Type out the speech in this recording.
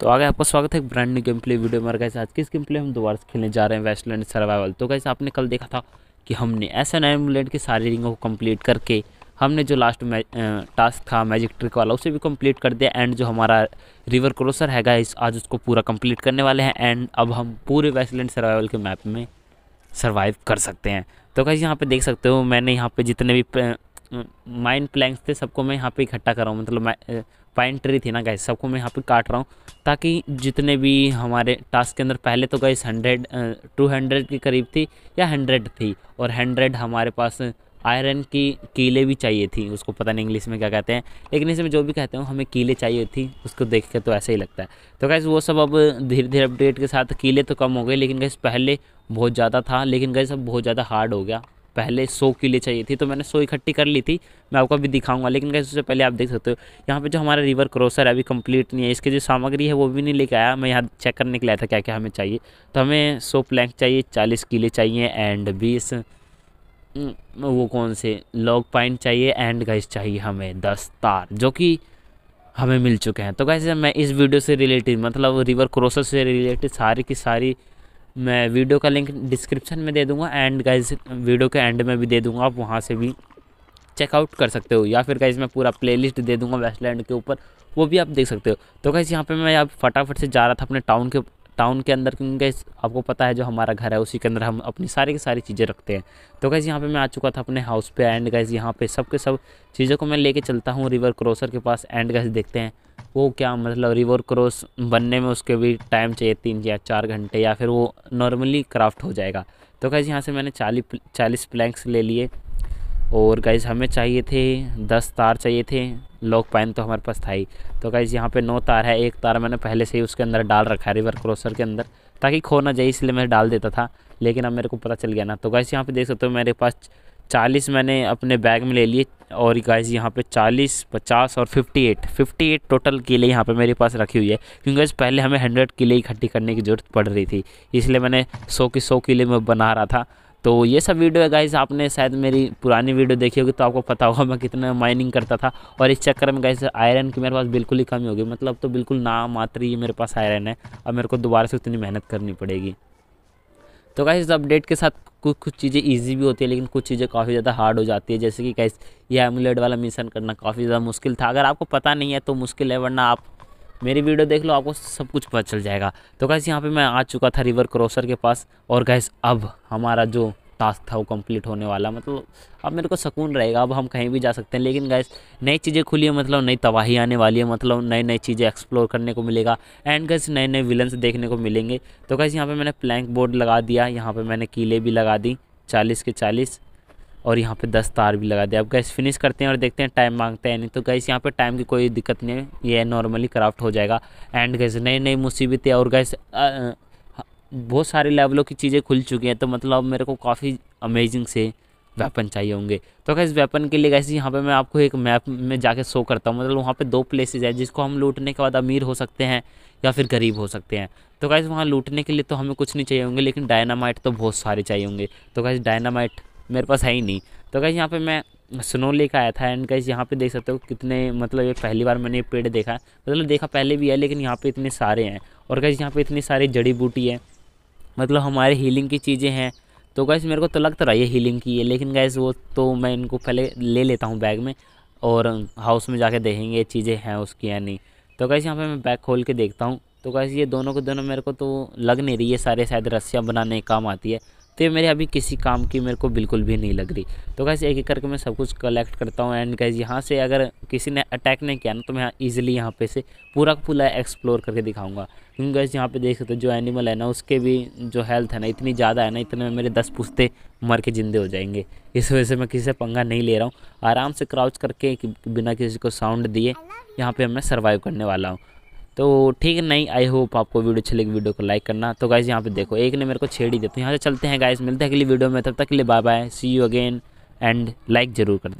तो आगे आपका स्वागत है brand new game play video में कैसे आज किस गेम प्ले हम दोबारा से खेलने जा रहे हैं वेस्टलैंड सर्वाइवल तो कैसे आपने कल देखा था कि हमने एस एन एमुलेट के सारी रिंगों को कंप्लीट करके हमने जो लास्ट टास्क था मैजिक ट्रिक वाला उसे भी कंप्लीट कर दिया एंड जो हमारा रिवर क्रॉसर है इस आज उसको पूरा कम्प्लीट करने वाले हैं एंड अब हम पूरे वेस्टलैंड सर्वाइवल के मैप में सर्वाइव कर सकते हैं तो कैसे यहाँ पर देख सकते हो मैंने यहाँ पर जितने भी माइन प्लैंक्स थे सबको मैं यहाँ पे इकट्ठा कर रहा हूँ मतलब पाइन ट्री थी ना गैस सबको मैं यहाँ पे काट रहा हूँ ताकि जितने भी हमारे टास्क के अंदर पहले तो गैस हंड्रेड टू हंड्रेड के करीब थी या हंड्रेड थी और हंड्रेड हमारे पास आयरन की कीले भी चाहिए थी उसको पता नहीं इंग्लिश में क्या कहते हैं लेकिन इसमें जो भी कहते हैं हमें कीले चाहिए थी उसको देख के तो ऐसा ही लगता है तो गैस वो सब अब धीरे धीरे अपडेट के साथ कीले तो कम हो गए लेकिन गैस पहले बहुत ज़्यादा था लेकिन गैस अब बहुत ज़्यादा हार्ड हो गया पहले सौ के लिए चाहिए थी तो मैंने सौ इकट्ठी कर ली थी मैं आपको अभी दिखाऊंगा लेकिन कैसे उससे पहले आप देख सकते हो यहाँ पे जो हमारा रिवर क्रॉसर है अभी कंप्लीट नहीं है इसके जो सामग्री है वो भी नहीं लेके आया मैं यहाँ चेक करने के लिए आया था क्या क्या हमें चाहिए तो हमें सो प्लैंक चाहिए चालीस किले चाहिए एंड बीस हम्म, वो कौन से लॉग पाइन चाहिए एंड गैस चाहिए हमें दस तार जो कि हमें मिल चुके हैं तो कैसे मैं इस वीडियो से रिलेटेड मतलब रिवर क्रॉसर से रिलेटेड सारी की सारी मैं वीडियो का लिंक डिस्क्रिप्शन में दे दूंगा एंड गाइज वीडियो के एंड में भी दे दूंगा आप वहाँ से भी चेकआउट कर सकते हो या फिर गाइज मैं पूरा प्लेलिस्ट दे दूंगा वेस्टलैंड के ऊपर वो भी आप देख सकते हो तो गाइज यहाँ पे मैं आप फटाफट से जा रहा था अपने टाउन के टाउन के अंदर क्योंकि गैस आपको पता है जो हमारा घर है उसी के अंदर हम अपनी सारी की सारी चीज़ें रखते हैं तो गैस यहाँ पे मैं आ चुका था अपने हाउस पे एंड गैस यहाँ पे सब के सब चीज़ों को मैं लेके चलता हूँ रिवर क्रॉसर के पास एंड गैस देखते हैं वो क्या मतलब रिवर क्रॉस बनने में उसके भी टाइम चाहिए तीन या चार घंटे या फिर वो नॉर्मली क्राफ्ट हो जाएगा तो गैस यहाँ से मैंने चालीस चालीस प्लैंक्स ले लिए और गैस हमें चाहिए थे दस तार चाहिए थे लॉक पैन तो हमारे पास था ही तो गाइज़ यहाँ पे नौ तार है एक तार मैंने पहले से ही उसके अंदर डाल रखा है रिवर क्रॉसर के अंदर ताकि खो ना जाए इसलिए मैं डाल देता था लेकिन अब मेरे को पता चल गया ना तो गाइज़ यहाँ पे देख सकते हो मेरे पास चालीस मैंने अपने बैग में ले लिए और गाइज़ यहाँ पे चालीस पचास और fifty eight fifty eight total किले यहाँ पे मेरे पास रखी हुई है क्योंकि गाइस पहले हमें हंड्रेड किले इकट्ठी करने की ज़रूरत पड़ रही थी इसलिए मैंने सौ की सौ किले में बना रहा था तो ये सब वीडियो है गाइस आपने शायद मेरी पुरानी वीडियो देखी होगी तो आपको पता होगा मैं कितना माइनिंग करता था और इस चक्कर में गाइस आयरन की मेरे पास बिल्कुल ही कमी होगी मतलब तो बिल्कुल ना मात्र ही मेरे पास आयरन है अब मेरे को दोबारा से उतनी मेहनत करनी पड़ेगी तो गाइज अपडेट के साथ कुछ कुछ चीज़ें ईजी भी होती है लेकिन कुछ चीज़ें काफ़ी ज़्यादा हार्ड हो जाती है जैसे कि गाइस ये एमुलेट वाला मिशन करना काफ़ी ज़्यादा मुश्किल था अगर आपको पता नहीं है तो मुश्किल है वरना आप मेरी वीडियो देख लो आपको सब कुछ पता चल जाएगा तो गैस यहाँ पे मैं आ चुका था रिवर क्रॉसर के पास और गैस अब हमारा जो टास्क था वो कंप्लीट होने वाला मतलब अब मेरे को सुकून रहेगा अब हम कहीं भी जा सकते हैं लेकिन गैस नई चीज़ें खुली है मतलब नई तबाही आने वाली है मतलब नई नई चीज़ें एक्सप्लोर करने को मिलेगा एंड गैस नए नए विलन्स देखने को मिलेंगे तो गैस यहाँ पर मैंने प्लैंक बोर्ड लगा दिया यहाँ पर मैंने कीले भी लगा दी चालीस के चालीस और यहाँ पे दस तार भी लगा दिया अब गैस फिनिश करते हैं और देखते हैं टाइम मांगते हैं नहीं तो गैस यहाँ पे टाइम की कोई दिक्कत नहीं है ये नॉर्मली क्राफ्ट हो जाएगा एंड गैस नई नई मुसीबतें और गैस बहुत सारे लेवलों की चीज़ें खुल चुकी हैं तो मतलब मेरे को काफ़ी अमेजिंग से वेपन चाहिए होंगे तो गैस वेपन के लिए गैस यहाँ पर मैं आपको एक मैप में जाके शो करता हूँ मतलब वहाँ पर दो प्लेसेज है जिसको हम लूटने के बाद अमीर हो सकते हैं या फिर गरीब हो सकते हैं तो गैस वहाँ लूटने के लिए तो हमें कुछ नहीं चाहिए होंगे लेकिन डायनामाइट तो बहुत सारे चाहिए होंगे तो गैस डायनामाइट मेरे पास है ही नहीं तो कैसे यहाँ पे मैं स्नो लेकर आया था एंड कैसे यहाँ पे देख सकते हो कितने मतलब ये पहली बार मैंने ये पेड़ देखा है मतलब देखा पहले भी है लेकिन यहाँ पे इतने सारे हैं और कैसे यहाँ पे इतनी सारी जड़ी बूटी है मतलब हमारे हीलिंग की चीज़ें हैं तो कैसे मेरे को तो लगता रहा ये हीलिंग की है लेकिन गैस वो तो मैं इनको पहले ले लेता हूँ बैग में और हाउस में जाके देखेंगे ये चीज़ें हैं उसकी या नहीं तो कैसे यहाँ पर मैं बैग खोल के देखता हूँ तो कैसे ये दोनों के दोनों मेरे को तो लग नहीं रही है सारे शायद रस्सियाँ बनाने काम आती है तो ये मेरे अभी किसी काम की मेरे को बिल्कुल भी नहीं लग रही तो कैसे एक एक करके मैं सब कुछ कलेक्ट करता हूँ एंड कैसे यहाँ से अगर किसी ने अटैक नहीं किया ना तो मैं ईजिली यहाँ पे से पूरा पूरा एक्सप्लोर करके दिखाऊंगा क्योंकि कैसे यहाँ पे देख सकते हो जो एनिमल है ना उसके भी जो हेल्थ है ना इतनी ज़्यादा है ना इतने में मेरे दस पुस्ते मर के जिंदे हो जाएंगे इस वजह से मैं किसी से पंगा नहीं ले रहा हूँ आराम से क्राउच करके बिना किसी को साउंड दिए यहाँ पर मैं सर्वाइव करने वाला हूँ तो ठीक है नहीं आई होप आपको वीडियो अच्छी लगी वीडियो को लाइक करना तो गाइज़ यहाँ पे देखो एक ने मेरे को छेड़ी दी तो यहाँ से चलते हैं गाइज़ मिलते हैं अगली वीडियो में तब तक के लिए bye bye see you again and like ज़रूर कर देना